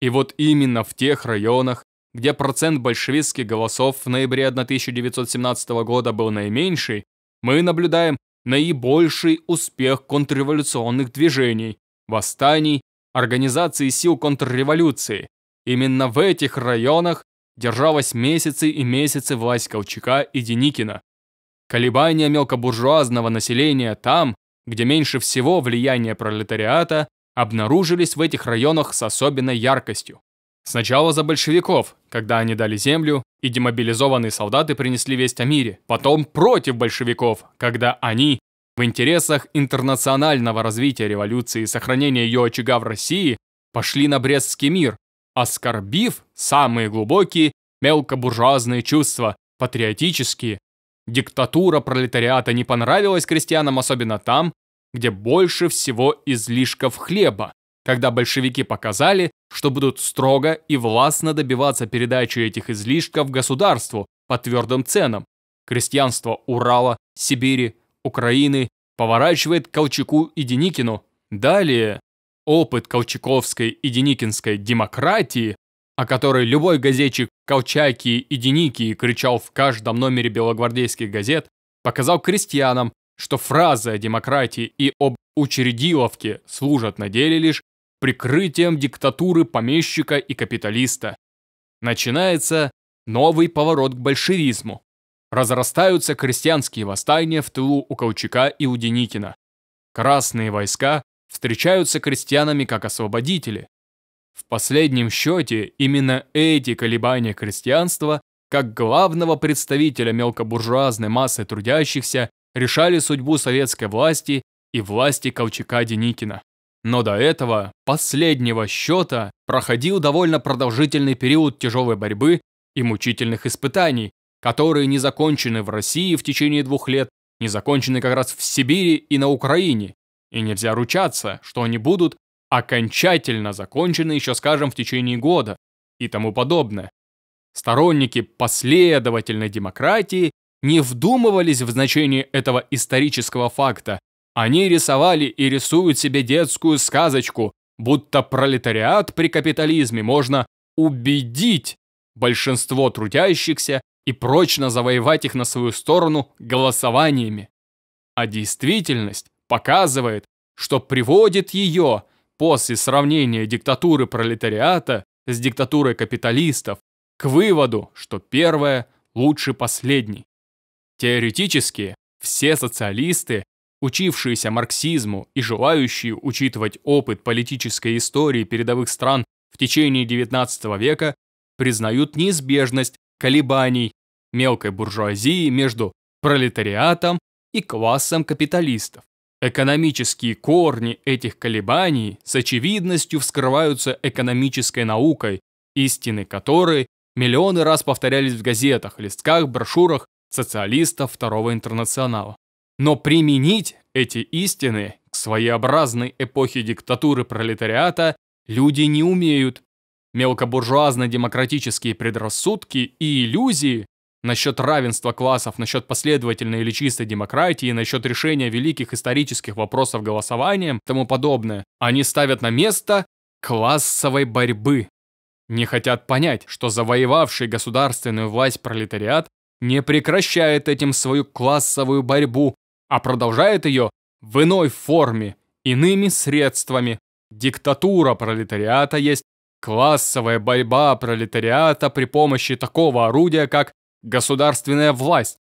И вот именно в тех районах, где процент большевистских голосов в ноябре 1917 года был наименьший, мы наблюдаем наибольший успех контрреволюционных движений, восстаний, организации сил контрреволюции. Именно в этих районах держалась месяцы и месяцы власть Колчака и Деникина. Колебания мелкобуржуазного населения там, где меньше всего влияние пролетариата, обнаружились в этих районах с особенной яркостью. Сначала за большевиков, когда они дали землю, и демобилизованные солдаты принесли весть о мире. Потом против большевиков, когда они, в интересах интернационального развития революции и сохранения ее очага в России, пошли на Брестский мир, оскорбив самые глубокие мелкобуржуазные чувства, патриотические. Диктатура пролетариата не понравилась крестьянам, особенно там, где больше всего излишков хлеба когда большевики показали, что будут строго и властно добиваться передачи этих излишков государству по твердым ценам. Крестьянство Урала, Сибири, Украины поворачивает Колчаку и Деникину. Далее, опыт колчаковской и деникинской демократии, о которой любой газетчик Колчаки и Деникии кричал в каждом номере белогвардейских газет, показал крестьянам, что фразы о демократии и об учредиловке служат на деле лишь прикрытием диктатуры помещика и капиталиста. Начинается новый поворот к большевизму. Разрастаются крестьянские восстания в тылу у Колчака и у Деникина. Красные войска встречаются крестьянами как освободители. В последнем счете именно эти колебания крестьянства, как главного представителя мелкобуржуазной массы трудящихся, решали судьбу советской власти и власти Колчака-Деникина. Но до этого, последнего счета, проходил довольно продолжительный период тяжелой борьбы и мучительных испытаний, которые не закончены в России в течение двух лет, не закончены как раз в Сибири и на Украине. И нельзя ручаться, что они будут окончательно закончены еще, скажем, в течение года и тому подобное. Сторонники последовательной демократии не вдумывались в значение этого исторического факта они рисовали и рисуют себе детскую сказочку, будто пролетариат при капитализме можно убедить большинство трудящихся и прочно завоевать их на свою сторону голосованиями. А действительность показывает, что приводит ее после сравнения диктатуры пролетариата с диктатурой капиталистов к выводу, что первое лучше последней. Теоретически все социалисты учившиеся марксизму и желающие учитывать опыт политической истории передовых стран в течение XIX века, признают неизбежность колебаний мелкой буржуазии между пролетариатом и классом капиталистов. Экономические корни этих колебаний с очевидностью вскрываются экономической наукой, истины которой миллионы раз повторялись в газетах, листках, брошюрах социалистов Второго интернационала. Но применить эти истины к своеобразной эпохе диктатуры пролетариата люди не умеют. Мелкобуржуазно-демократические предрассудки и иллюзии насчет равенства классов, насчет последовательной или чистой демократии, насчет решения великих исторических вопросов голосованием и тому подобное, они ставят на место классовой борьбы. Не хотят понять, что завоевавший государственную власть пролетариат не прекращает этим свою классовую борьбу, а продолжает ее в иной форме, иными средствами. Диктатура пролетариата есть классовая борьба пролетариата при помощи такого орудия, как государственная власть.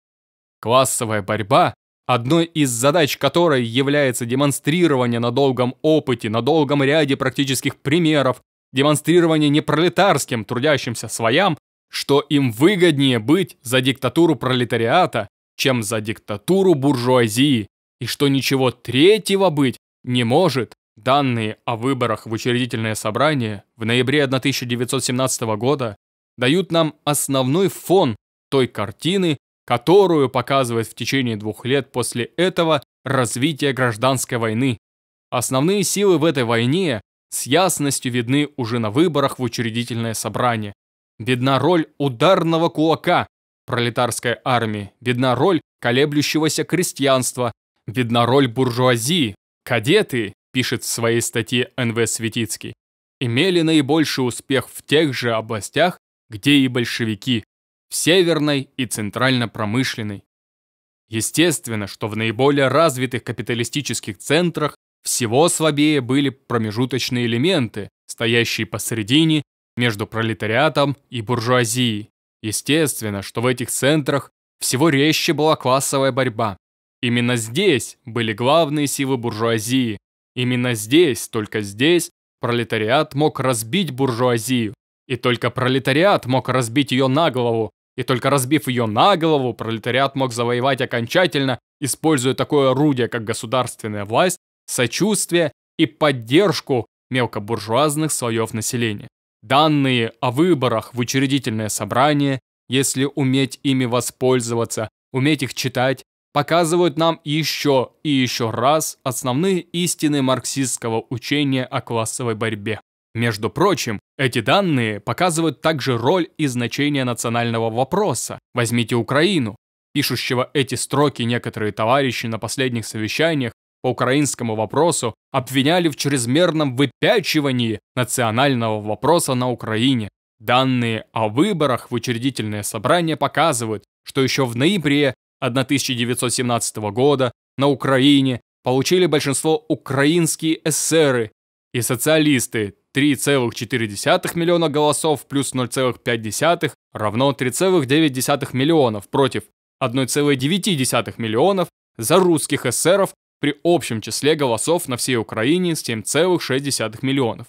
Классовая борьба, одной из задач которой является демонстрирование на долгом опыте, на долгом ряде практических примеров, демонстрирование непролетарским трудящимся своям, что им выгоднее быть за диктатуру пролетариата, чем за диктатуру буржуазии, и что ничего третьего быть не может. Данные о выборах в учредительное собрание в ноябре 1917 года дают нам основной фон той картины, которую показывает в течение двух лет после этого развитие гражданской войны. Основные силы в этой войне с ясностью видны уже на выборах в учредительное собрание. Видна роль ударного кулака, Пролетарской армии, видна роль колеблющегося крестьянства, видна роль буржуазии. Кадеты, пишет в своей статье Н.В. Светицкий, имели наибольший успех в тех же областях, где и большевики, в северной и центрально-промышленной. Естественно, что в наиболее развитых капиталистических центрах всего слабее были промежуточные элементы, стоящие посередине между пролетариатом и буржуазией. Естественно, что в этих центрах всего резче была классовая борьба. Именно здесь были главные силы буржуазии. Именно здесь, только здесь, пролетариат мог разбить буржуазию. И только пролетариат мог разбить ее на голову. И только разбив ее на голову, пролетариат мог завоевать окончательно, используя такое орудие, как государственная власть, сочувствие и поддержку мелкобуржуазных слоев населения. Данные о выборах в учредительное собрание, если уметь ими воспользоваться, уметь их читать, показывают нам еще и еще раз основные истины марксистского учения о классовой борьбе. Между прочим, эти данные показывают также роль и значение национального вопроса. Возьмите Украину. Пишущего эти строки некоторые товарищи на последних совещаниях по украинскому вопросу обвиняли в чрезмерном выпячивании национального вопроса на Украине. Данные о выборах в учредительное собрание показывают, что еще в ноябре 1917 года на Украине получили большинство украинские эсеры и социалисты 3,4 миллиона голосов плюс 0,5 равно 3,9 миллионов против 1,9 миллионов за русских эсеров при общем числе голосов на всей Украине 7,6 миллионов.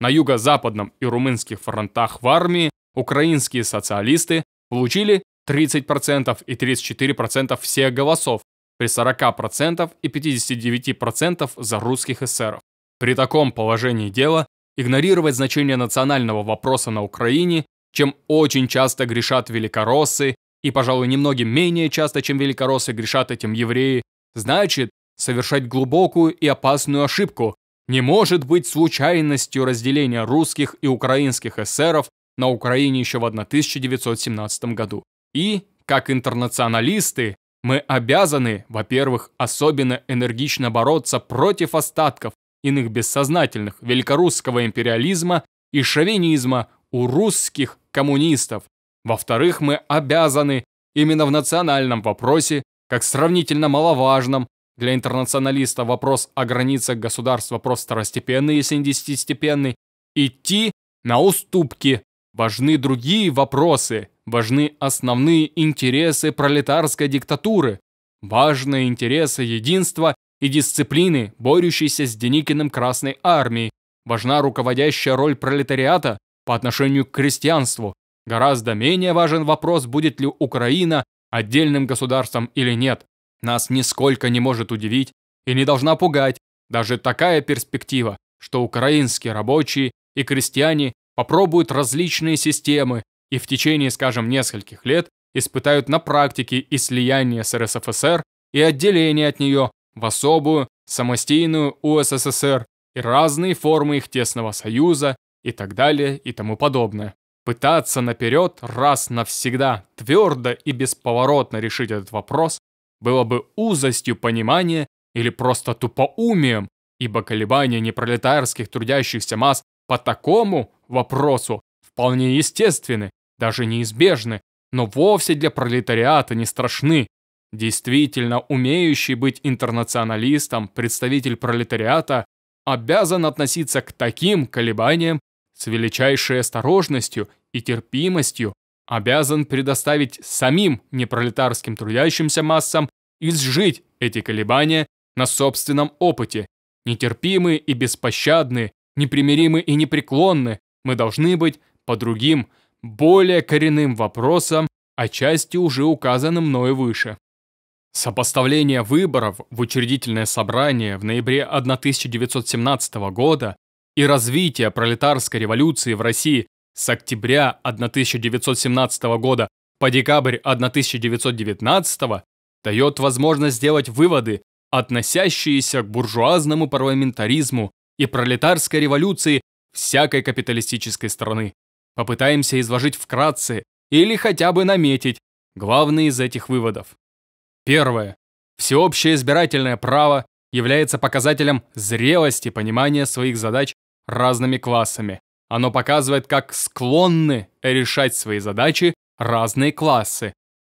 На юго-западном и румынских фронтах в армии украинские социалисты получили 30% и 34% всех голосов, при 40% и 59% за русских эсеров. При таком положении дела игнорировать значение национального вопроса на Украине, чем очень часто грешат великороссы, и, пожалуй, немногим менее часто, чем великороссы, грешат этим евреи, значит совершать глубокую и опасную ошибку. Не может быть случайностью разделения русских и украинских эсеров на Украине еще в 1917 году. И, как интернационалисты, мы обязаны, во-первых, особенно энергично бороться против остатков иных бессознательных великорусского империализма и шовинизма у русских коммунистов. Во-вторых, мы обязаны именно в национальном вопросе, как сравнительно маловажном, для интернационалиста вопрос о границах государства просто второстепенный, если не десятистепенный. Идти на уступки. Важны другие вопросы. Важны основные интересы пролетарской диктатуры. важны интересы единства и дисциплины, борющейся с Деникиным Красной Армией. Важна руководящая роль пролетариата по отношению к крестьянству. Гораздо менее важен вопрос, будет ли Украина отдельным государством или нет. Нас нисколько не может удивить и не должна пугать даже такая перспектива, что украинские рабочие и крестьяне попробуют различные системы и в течение, скажем, нескольких лет испытают на практике и слияние с РСФСР и отделение от нее в особую, самостийную УССР и разные формы их тесного союза и так далее и тому подобное. Пытаться наперед раз навсегда твердо и бесповоротно решить этот вопрос было бы узостью понимания или просто тупоумием, ибо колебания непролетарских трудящихся масс по такому вопросу вполне естественны, даже неизбежны, но вовсе для пролетариата не страшны. Действительно умеющий быть интернационалистом представитель пролетариата обязан относиться к таким колебаниям с величайшей осторожностью и терпимостью, обязан предоставить самим непролетарским трудящимся массам изжить эти колебания на собственном опыте. Нетерпимы и беспощадны, непримиримы и непреклонны, мы должны быть по другим, более коренным вопросам, отчасти а уже указанным мною выше. Сопоставление выборов в учредительное собрание в ноябре 1917 года и развитие пролетарской революции в России с октября 1917 года по декабрь 1919 дает возможность сделать выводы, относящиеся к буржуазному парламентаризму и пролетарской революции всякой капиталистической страны. Попытаемся изложить вкратце или хотя бы наметить главные из этих выводов. Первое. Всеобщее избирательное право является показателем зрелости понимания своих задач разными классами. Оно показывает, как склонны решать свои задачи разные классы.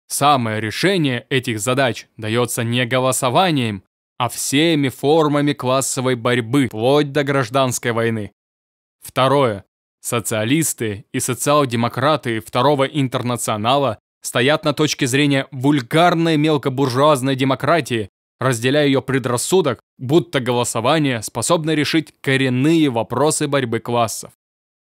Самое решение этих задач дается не голосованием, а всеми формами классовой борьбы, вплоть до гражданской войны. Второе. Социалисты и социал-демократы Второго интернационала стоят на точке зрения вульгарной мелкобуржуазной демократии, разделяя ее предрассудок, будто голосование способно решить коренные вопросы борьбы классов.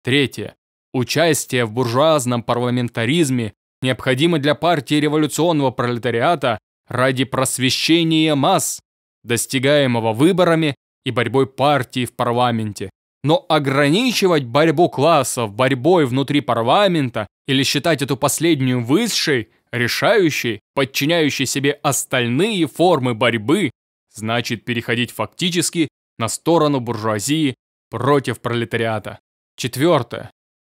Третье. Участие в буржуазном парламентаризме необходимо для партии революционного пролетариата ради просвещения масс, достигаемого выборами и борьбой партии в парламенте. Но ограничивать борьбу классов борьбой внутри парламента или считать эту последнюю высшей, решающей, подчиняющей себе остальные формы борьбы, значит переходить фактически на сторону буржуазии против пролетариата. Четвертое.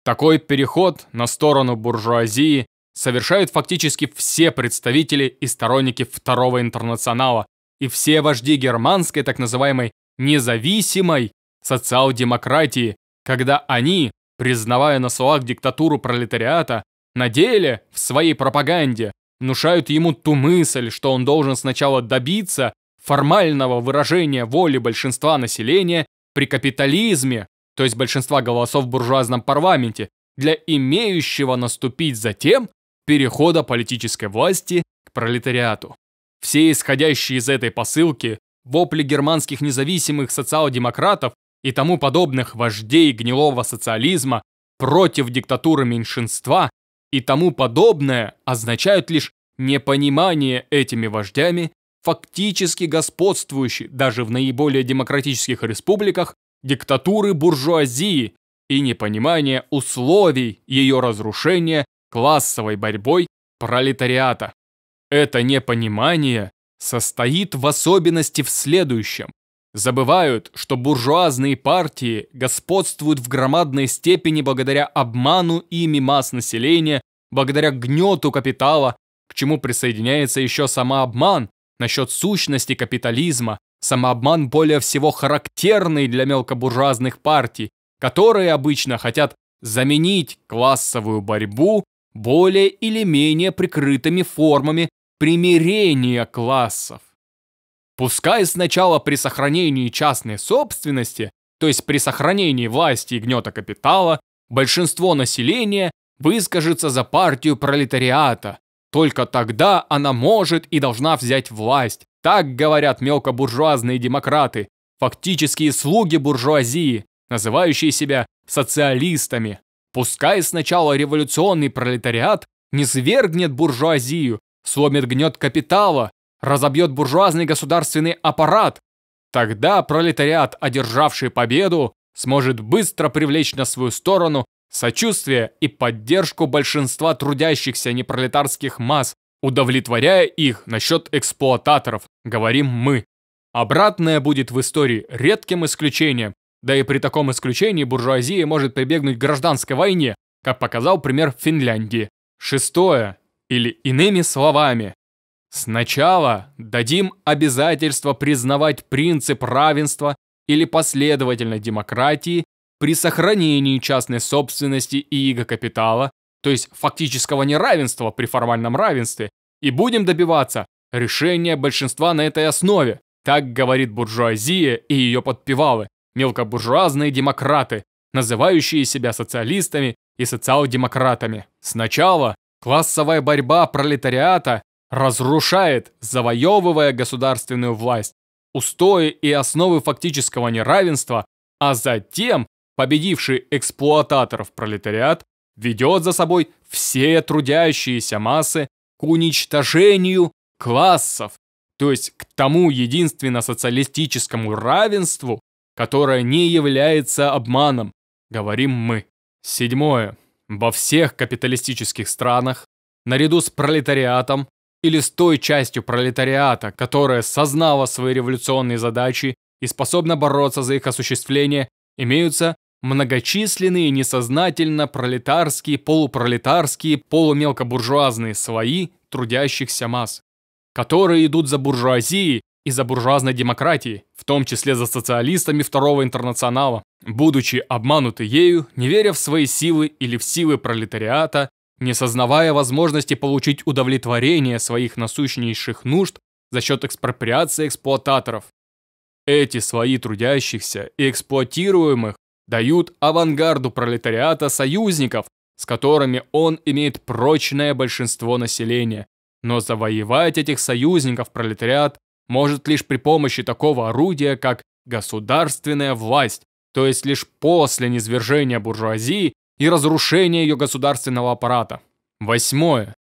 Такой переход на сторону буржуазии совершают фактически все представители и сторонники Второго интернационала и все вожди германской так называемой независимой социал-демократии, когда они, признавая на словах диктатуру пролетариата, на деле, в своей пропаганде, внушают ему ту мысль, что он должен сначала добиться формального выражения воли большинства населения при капитализме, то есть большинства голосов в буржуазном парламенте, для имеющего наступить затем перехода политической власти к пролетариату. Все исходящие из этой посылки вопли германских независимых социал-демократов и тому подобных вождей гнилого социализма против диктатуры меньшинства и тому подобное означают лишь непонимание этими вождями фактически господствующей даже в наиболее демократических республиках диктатуры буржуазии и непонимание условий ее разрушения классовой борьбой пролетариата. Это непонимание состоит в особенности в следующем. Забывают, что буржуазные партии господствуют в громадной степени благодаря обману ими масс населения, благодаря гнету капитала, к чему присоединяется еще самообман насчет сущности капитализма, Самообман более всего характерный для мелкобуржуазных партий, которые обычно хотят заменить классовую борьбу более или менее прикрытыми формами примирения классов. Пускай сначала при сохранении частной собственности, то есть при сохранении власти и гнета капитала, большинство населения выскажется за партию пролетариата. Только тогда она может и должна взять власть, так говорят мелкобуржуазные демократы, фактические слуги буржуазии, называющие себя социалистами. Пускай сначала революционный пролетариат не свергнет буржуазию, сломит гнет капитала, разобьет буржуазный государственный аппарат. Тогда пролетариат, одержавший победу, сможет быстро привлечь на свою сторону сочувствие и поддержку большинства трудящихся непролетарских масс, удовлетворяя их насчет эксплуататоров, говорим мы. Обратное будет в истории редким исключением, да и при таком исключении буржуазия может прибегнуть к гражданской войне, как показал пример Финляндии. Шестое, или иными словами, сначала дадим обязательство признавать принцип равенства или последовательной демократии при сохранении частной собственности и иго капитала, то есть фактического неравенства при формальном равенстве, и будем добиваться решения большинства на этой основе. Так говорит буржуазия и ее подпевалы, мелкобуржуазные демократы, называющие себя социалистами и социал-демократами. Сначала классовая борьба пролетариата разрушает, завоевывая государственную власть, устои и основы фактического неравенства, а затем победивший эксплуататоров пролетариат ведет за собой все трудящиеся массы к уничтожению классов, то есть к тому единственно социалистическому равенству, которое не является обманом, говорим мы. Седьмое. Во всех капиталистических странах, наряду с пролетариатом или с той частью пролетариата, которая сознала свои революционные задачи и способна бороться за их осуществление, имеются Многочисленные несознательно пролетарские, полупролетарские, полумелкобуржуазные слои трудящихся масс, которые идут за буржуазией и за буржуазной демократией, в том числе за социалистами Второго интернационала, будучи обмануты ею, не веря в свои силы или в силы пролетариата, не сознавая возможности получить удовлетворение своих насущнейших нужд за счет экспроприации эксплуататоров. Эти свои трудящихся и эксплуатируемых дают авангарду пролетариата союзников, с которыми он имеет прочное большинство населения. Но завоевать этих союзников пролетариат может лишь при помощи такого орудия, как государственная власть, то есть лишь после низвержения буржуазии и разрушения ее государственного аппарата. Восьмое.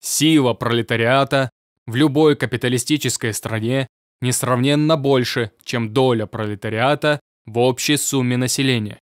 Сила пролетариата в любой капиталистической стране несравненно больше, чем доля пролетариата в общей сумме населения.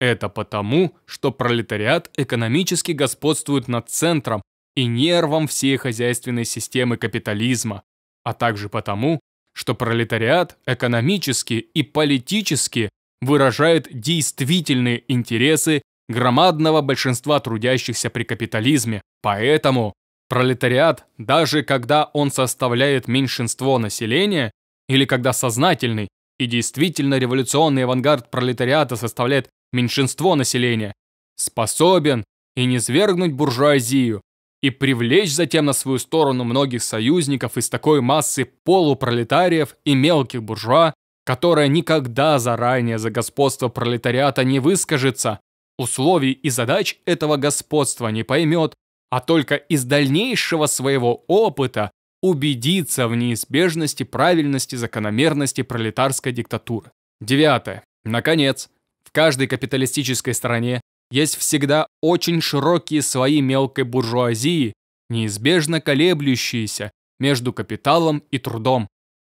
Это потому, что пролетариат экономически господствует над центром и нервом всей хозяйственной системы капитализма, а также потому, что пролетариат экономически и политически выражает действительные интересы громадного большинства трудящихся при капитализме. Поэтому пролетариат, даже когда он составляет меньшинство населения или когда сознательный и действительно революционный авангард пролетариата составляет меньшинство населения, способен и не свергнуть буржуазию, и привлечь затем на свою сторону многих союзников из такой массы полупролетариев и мелких буржуа, которая никогда заранее за господство пролетариата не выскажется, условий и задач этого господства не поймет, а только из дальнейшего своего опыта убедиться в неизбежности, правильности, закономерности пролетарской диктатуры. Девятое. Наконец, в каждой капиталистической стране есть всегда очень широкие слои мелкой буржуазии, неизбежно колеблющиеся между капиталом и трудом.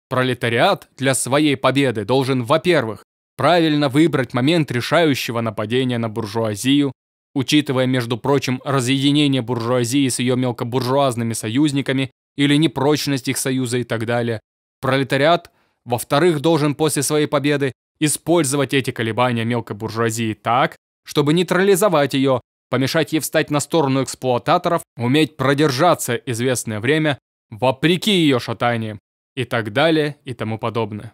Пролетариат для своей победы должен, во-первых, правильно выбрать момент решающего нападения на буржуазию, учитывая, между прочим, разъединение буржуазии с ее мелкобуржуазными союзниками или непрочность их союза и так далее. Пролетариат, во-вторых, должен после своей победы использовать эти колебания мелкой буржуазии так, чтобы нейтрализовать ее, помешать ей встать на сторону эксплуататоров, уметь продержаться известное время, вопреки ее шатаниям, и так далее, и тому подобное.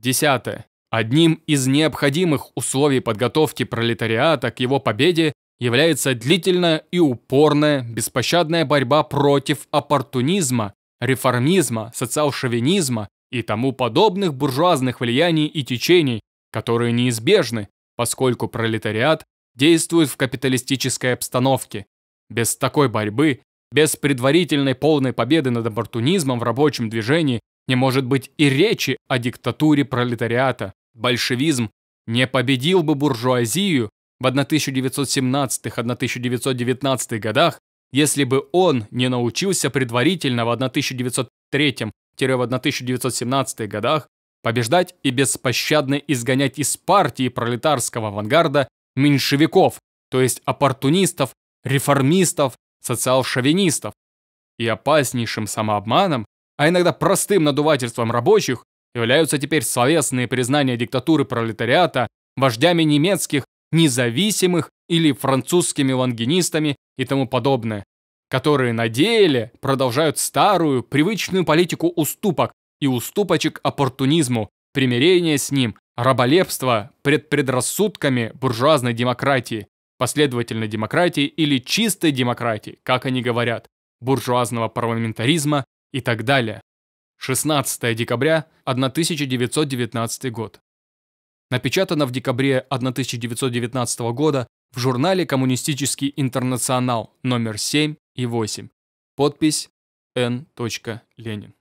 Десятое. Одним из необходимых условий подготовки пролетариата к его победе является длительная и упорная, беспощадная борьба против оппортунизма, реформизма, социал-шовинизма и тому подобных буржуазных влияний и течений, которые неизбежны, поскольку пролетариат действует в капиталистической обстановке. Без такой борьбы, без предварительной полной победы над оппортунизмом в рабочем движении не может быть и речи о диктатуре пролетариата. Большевизм не победил бы буржуазию, в 1917-1919 годах, если бы он не научился предварительно в 1903-1917 годах побеждать и беспощадно изгонять из партии пролетарского авангарда меньшевиков, то есть оппортунистов, реформистов, социал-шовинистов. И опаснейшим самообманом, а иногда простым надувательством рабочих, являются теперь словесные признания диктатуры пролетариата вождями немецких независимых или французскими лангинистами и тому подобное, которые на деле продолжают старую, привычную политику уступок и уступочек оппортунизму, примирения с ним, раболепства пред предрассудками буржуазной демократии, последовательной демократии или чистой демократии, как они говорят, буржуазного парламентаризма и так далее. 16 декабря 1919 год. Напечатана в декабре 1919 года в журнале «Коммунистический интернационал» номер 7 и 8. Подпись Н. Ленин.